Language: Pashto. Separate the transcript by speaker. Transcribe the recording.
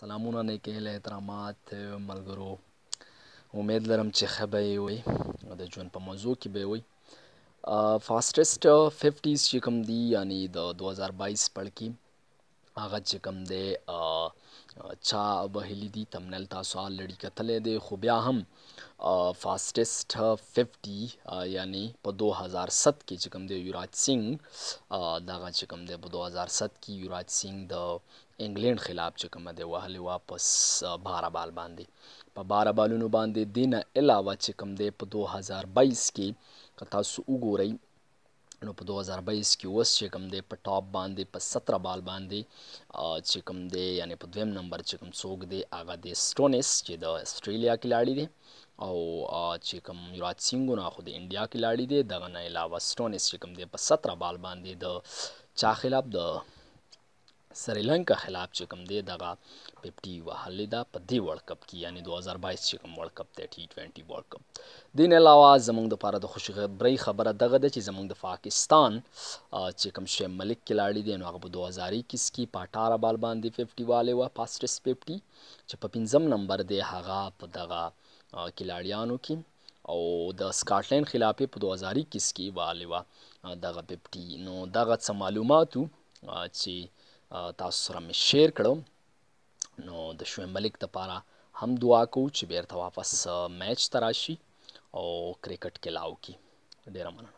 Speaker 1: سلامونه نیکهیله احترامات ملګرو امید لرم چې ښه به یې وئ د ژوند په موضوع کې به یې وئ فاسټسټ ففټیز چې کوم دي یعنې د 2022 پړ کې هغه چې کوم دی چا وهلی دي تمنل تاسو لړی کتلې دی خو بیا هم فاسټیسټ 50 یعنی په 2007 کې چې کوم دی یوراج سنگ دغه چې کوم دی په 2007 کې یوراج سنگ د انګلند خلاف چې کوم دی وهلی واپس 12 بال باندې په 12 بالونو باندې دینه علاوه چې کوم دی په 2022 کې که تاسو وګورئ نو په 2022 کې اوس چې کوم دی په ټاپ باندې په 17 بال باندې چې کوم دی یعنی په دویم نمبر چې کوم څوک دی هغه د سټونس چې د استرالیا کلاړي دی او چې کوم یوراج سنگو نه خو د انډیا کلاړي دی دغه نه علاوه سټونس چې کوم دی په 17 بال باندې د چا خلاف د سریلانکا خلاف چې کوم دی دغه پپټي وهلې ده په دې ورلد کپ کې یعنی 2022 چې کوم ورلد کپ دی ټي 20 ورلد کپ دین علاوه زمونږ د لپاره د خوشخبری خبره دغه ده چې زمونږ د پاکستان چې کوم شیم ملک کلاړي دی نو هغه په 2021 کې په 18 بال باندې 50 والے و پاسټس 50 چې په 15 نمبر دی هغه په دغه کلاړیانو کې او د سکاټلند خلاف په 2021 کې والے و دغه 50 نو دغه څه معلوماتو چې تاسو سره مې شیر کړو نو د شعیب ملک لپاره هم دعا کوو چې بیرته واپس میچ ته راشي او کرکټ کې لاو کی ډیره مننه